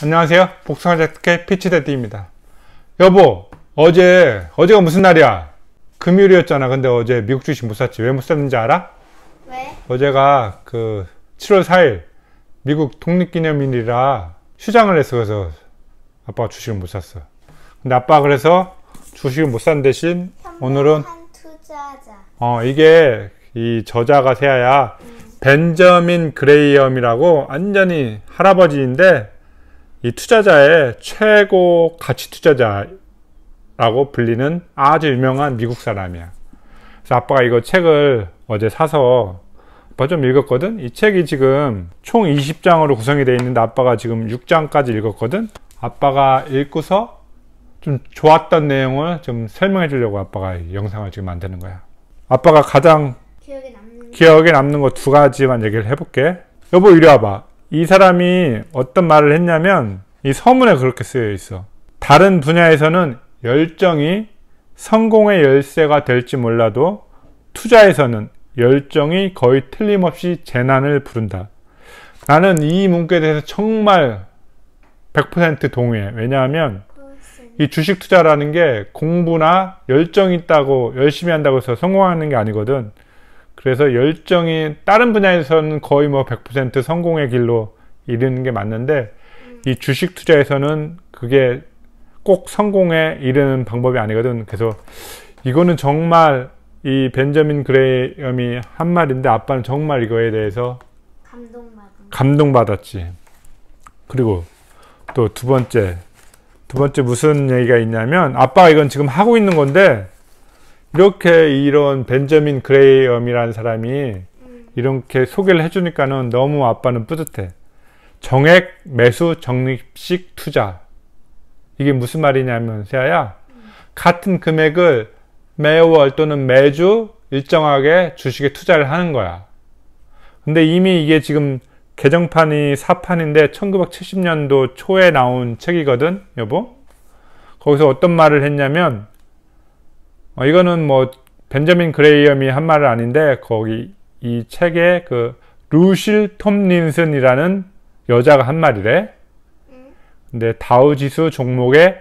안녕하세요 복숭아 재킷 피치데띠입니다 여보 어제 어제가 무슨 날이야 금요일이었잖아 근데 어제 미국 주식 못 샀지 왜 못 샀는지 알아? 왜? 어제가 그 7월 4일 미국 독립기념일이라 휴장을 했어 그래서 아빠가 주식을 못 샀어 근데 아빠가 그래서 주식을 못 산 대신 오늘은 투자자. 어 이게 이 저자가 세아야 음. 벤저민 그레이엄이라고 완전히 할아버지인데 이 투자자의 최고 가치 투자자라고 불리는 아주 유명한 미국 사람이야. 그래서 아빠가 이거 책을 어제 사서 아좀 읽었거든. 이 책이 지금 총 20장으로 구성이 되어 있는데 아빠가 지금 6장까지 읽었거든. 아빠가 읽고서 좀 좋았던 내용을 좀 설명해 주려고 아빠가 영상을 지금 만드는 거야. 아빠가 가장 기억에 남는, 기억에 남는 거 두 가지만 얘기를 해볼게. 여보 이리 와봐. 이 사람이 어떤 말을 했냐면 이 서문에 그렇게 쓰여 있어. 다른 분야에서는 열정이 성공의 열쇠가 될지 몰라도 투자에서는 열정이 거의 틀림없이 재난을 부른다. 나는 이 문구에 대해서 정말 100% 동의해. 왜냐하면 이 주식 투자라는 게 공부나 열정이 있다고 열심히 한다고 해서 성공하는 게 아니거든. 그래서 열정이 다른 분야에서는 거의 뭐 100% 성공의 길로 이르는 게 맞는데 이 주식 투자에서는 그게 꼭 성공에 이르는 방법이 아니거든. 그래서 이거는 정말 이 벤저민 그레이엄이 한 말인데 아빠는 정말 이거에 대해서 감동받았 지 그리고 또 두 번째 두 번째 무슨 얘기가 있냐면 아빠가 이건 지금 하고 있는 건데 이렇게 이런 벤저민 그레이엄이라는 사람이 이렇게 소개를 해주니까는 너무 아빠는 뿌듯해. 정액 매수 적립식 투자. 이게 무슨 말이냐면 세아야 같은 금액을 매월 또는 매주 일정하게 주식에 투자를 하는 거야. 근데 이미 이게 지금 개정판이 사판인데 1970년도 초에 나온 책이거든, 여보. 거기서 어떤 말을 했냐면 어, 이거는 뭐 벤저민 그레이엄이 한 말은 아닌데 거기 이 책에 그 루실 톰린슨이라는 여자가 한 말이래. 근데 다우지수 종목에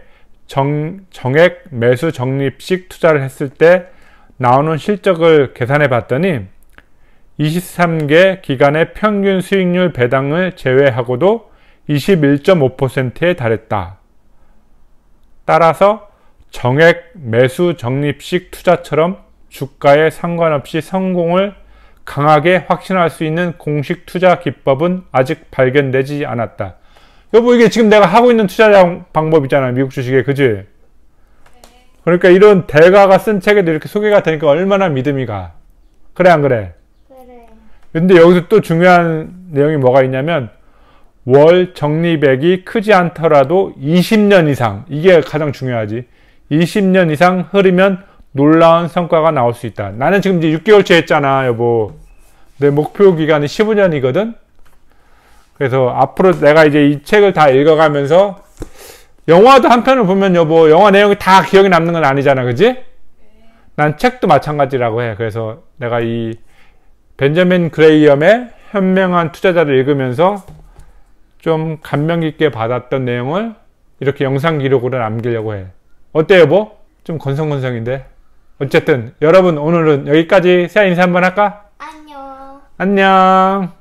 정, 정액 매수 적립식 투자를 했을 때 나오는 실적을 계산해 봤더니 23개 기간의 평균 수익률 배당을 제외하고도 21.5%에 달했다. 따라서 정액 매수 적립식 투자처럼 주가에 상관없이 성공을 강하게 확신할 수 있는 공식 투자 기법은 아직 발견되지 않았다. 여보 이게 지금 내가 하고 있는 투자 방법이잖아 미국 주식에 그지? 그러니까 이런 대가가 쓴 책에도 이렇게 소개가 되니까 얼마나 믿음이 가. 그래 안 그래? 그래. 근데 여기서 또 중요한 내용이 뭐가 있냐면 월 적립액이 크지 않더라도 20년 이상 이게 가장 중요하지. 20년 이상 흐르면 놀라운 성과가 나올 수 있다. 나는 지금 이제 6개월째 했잖아, 여보. 내 목표 기간이 15년이거든? 그래서 앞으로 내가 이제 이 책을 다 읽어가면서 영화도 한 편을 보면 여보, 영화 내용이 다 기억에 남는 건 아니잖아, 그지? 난 책도 마찬가지라고 해. 그래서 내가 이 벤자민 그레이엄의 현명한 투자자를 읽으면서 좀 감명 깊게 받았던 내용을 이렇게 영상 기록으로 남기려고 해. 어때요 뭐? 좀 건성건성인데 어쨌든 여러분 오늘은 여기까지 세아 인사 한번 할까? 안녕 안녕